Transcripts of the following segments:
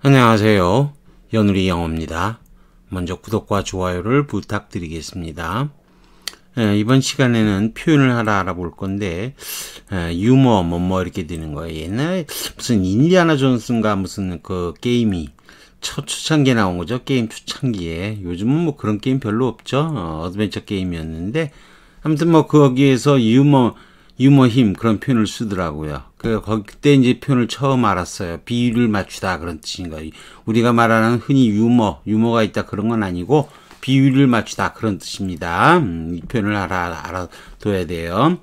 안녕하세요. 연우리 영어입니다. 먼저 구독과 좋아요를 부탁드리겠습니다. 예, 이번 시간에는 표현을 하나 알아볼 건데 예, 유머 뭐 뭐 이렇게 되는 거예요. 옛날 에 무슨 인디아나 존슨과 무슨 그 게임이 첫 초창기에 나온 거죠. 게임 초창기에 요즘은 뭐 그런 게임 별로 없죠. 어, 드벤처 게임이었는데 아무튼 뭐 거기에서 유머 유머힘 그런 표현을 쓰더라고요. 그 그때 이제 표현을 처음 알았어요. 비유를 맞추다 그런 뜻인가요? 우리가 말하는 흔히 유머, 유머가 있다 그런 건 아니고 비유를 맞추다 그런 뜻입니다. 음, 이 표현을 알아 알아둬야 돼요.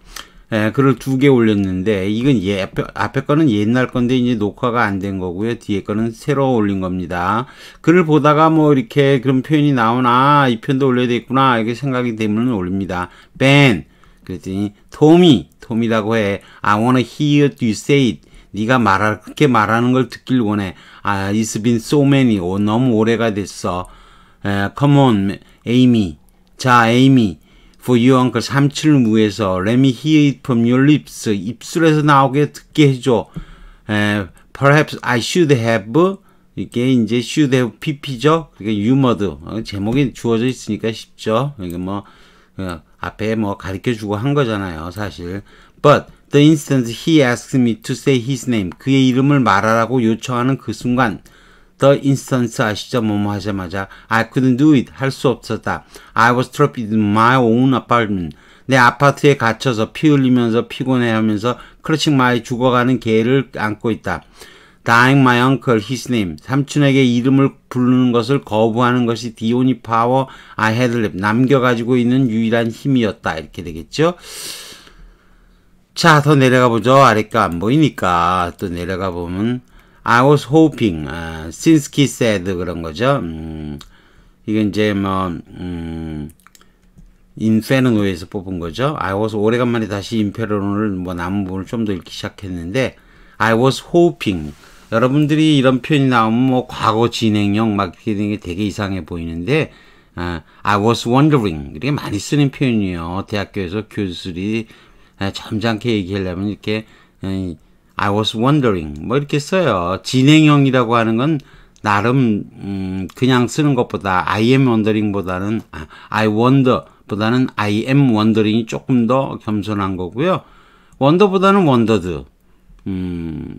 예, 글을 두 개 올렸는데 이건 예, 앞에, 앞에 거는 옛날 건데 이제 녹화가 안 된 거고요. 뒤에 거는 새로 올린 겁니다. 글을 보다가 뭐 이렇게 그런 표현이 나오나 이 표현도 올려야 되겠구나 이렇게 생각이 되면 올립니다. 밴 그랬더니 토미, 토미라고 해. I wanna hear you say it. 네가 말할 그렇게 말하는 걸 듣길 원해. 아, it's been so many. 오, 너무 오래가 됐어. 에, come on, Amy. 자, Amy. For your uncle 삼촌을 위해서 Let me hear it from your lips. 입술에서 나오게 듣게 해줘. 에, perhaps I should have 이게 이제 should have pp죠. 그게 유머드. 제목이 주어져 있으니까 쉽죠. 이게 뭐 에, 앞에 뭐 가르쳐 주고 한 거잖아요, 사실. But the instant he asks me to say his name, 그의 이름을 말하라고 요청하는 그 순간, the instant 아시죠? 뭐뭐 하자마자 I couldn't do it, 할 수 없었다. I was trapped in my own apartment. 내 아파트에 갇혀서 피 흘리면서 피곤해하면서 크러칭 마이 죽어가는 개를 안고 있다. dying my uncle, his name. 삼촌에게 이름을 부르는 것을 거부하는 것이 the only power I had left. 남겨가지고 있는 유일한 힘이었다. 이렇게 되겠죠? 자, 더 내려가 보죠. 아래가 안 보이니까. 또 내려가 보면, I was hoping, 아, since he said, 그런 거죠. 음, 이건 이제 뭐, 음, 인페르노에서 뽑은 거죠. I was, 오래간만에 다시 인페르노를, 뭐, 남은 부분을 좀 더 읽기 시작했는데, I was hoping, 여러분들이 이런 표현이 나오면 뭐 과거 진행형 마케팅이 되게 이상해 보이는데 아, I was wondering 이렇게 많이 쓰는 표현이에요. 대학교에서 교수들이 아, 점잖게 얘기하려면 이렇게 아, I was wondering 뭐 이렇게 써요. 진행형이라고 하는 건 나름 음, 그냥 쓰는 것보다 I am wondering보다는 아, I wonder 보다는 I am wondering이 조금 더 겸손한 거고요. 원더보다는 원더드 음,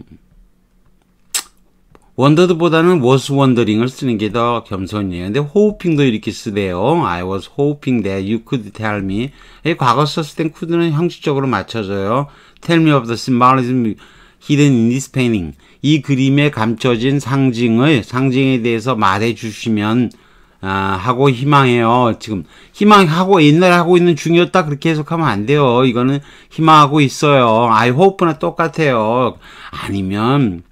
원더드보다는 was wondering을 쓰는 게 더 겸손이에요. 근데 hoping도 이렇게 쓰대요. I was hoping that you could tell me. 과거 썼을 땐 could는 형식적으로 맞춰져요. Tell me of the symbolism hidden in this painting. 이 그림에 감춰진 상징을 상징에 대해서 말해 주시면 아, 하고 희망해요. 지금 희망하고 옛날에 하고 있는 중이었다 그렇게 해석하면 안 돼요. 이거는 희망하고 있어요. I hope나 똑같아요. 아니면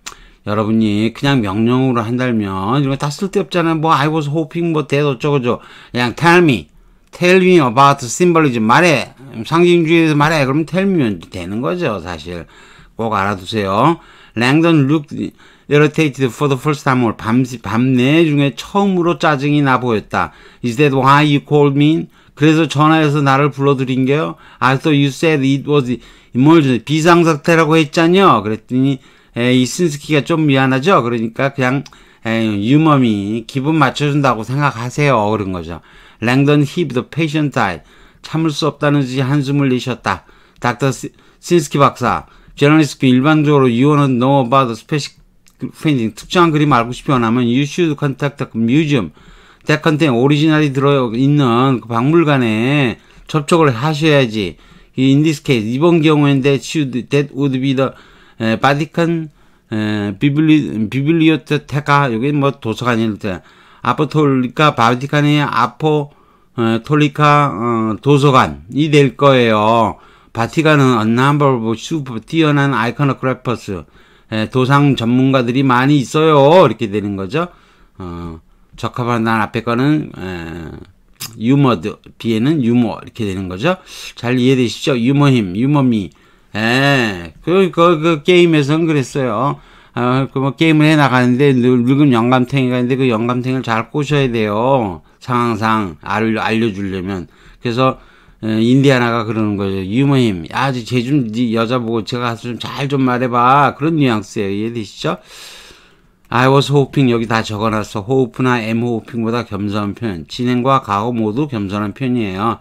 여러분이 그냥 명령으로 한다면 이런 거다 쓸데없잖아요. 뭐 I was hoping 뭐 that 어쩌고저 그냥 tell me, tell me about symbolism 말해 상징주의에서 말해 그러면 tell me면 되는 거죠 사실 꼭 알아두세요. 랭던 looked irritated for the first time or 밤시 밤내 중에 처음으로 짜증이 나 보였다. Is that why you called me? 그래서 전화해서 나를 불러들인 게요. I thought you said it was emergency 비상사태라고 했잖여. 그랬더니 이신스키가 좀 미안하죠? 그러니까 그냥 유머미 기분 맞춰준다고 생각하세요. 그런 거죠. 랭던 히브도 패션 타이 참을 수 없다는 지 한숨을 내셨다. 닥터 신스키 박사 제너리스키 일반적으로 유언은 know about 특정한 그림 알고 싶어 하면 유 o 드컨택 o u l d c o n t a 오리지널이 들어있는 그 박물관에 접촉을 하셔야지 in this 이번 경우인데 should t h 바디칸 비빌리 비블리오테카 여기 뭐 도서관일 때 아포톨리카 바디칸의 아포톨리카 어, 도서관이 될 거예요. 바티칸은 언나브 슈퍼 뛰어난 아이코노크래퍼스 도상 전문가들이 많이 있어요. 이렇게 되는 거죠. 어, 적합한 난 앞에 거는 유머드 뒤에는 유머 이렇게 되는 거죠. 잘 이해되시죠? 유머힘, 유머미. 예. 그, 그, 그 게임에서는 그랬어요. 어, 아, 그뭐 게임을 해 나가는데 늙은 영감탱이가 있는데 그 영감탱이를 잘 꼬셔야 돼요. 상황상 알려, 주려면 그래서 예, 인디아나가 그러는 거죠. 유머님 아주 제좀 네 여자 보고 제가 가서 좀잘 좀 말해봐. 그런 뉘앙스예요. 이해되시죠? I was hoping 여기 다 적어놨어. hope나 am hoping보다 겸손한 표현. 진행과 과거 모두 겸손한 편이에요.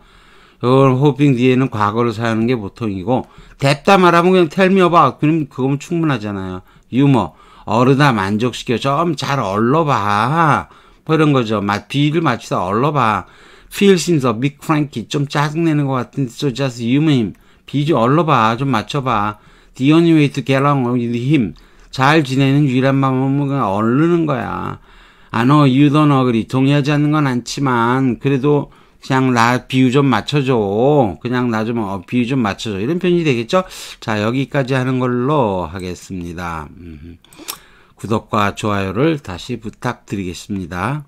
그걸 h o 뒤에는 과거를 사용하는 게 보통이고 됐다 말하면 그냥 tell 그럼 그거면 충분하잖아요. 유머 어르다 만족시켜 좀 잘 얼러봐 뭐 이런 거죠. 맛 비를 맞추다 얼러봐. Feel seems a bit cranky 좀 짜증내는 것 같은데 so just humor him 비좀 얼러봐 좀 맞춰봐. The only way to get along with him 잘 지내는 유일한 방법은 그냥 얼르는 거야. 아너 you don't agree 동의하지 않는 건 않지만 그래도 그냥 나 비유 좀 맞춰줘. 그냥 나좀 어, 비유 좀 맞춰줘. 이런 표현이 되겠죠? 자, 여기까지 하는 걸로 하겠습니다. 음, 구독과 좋아요를 다시 부탁드리겠습니다.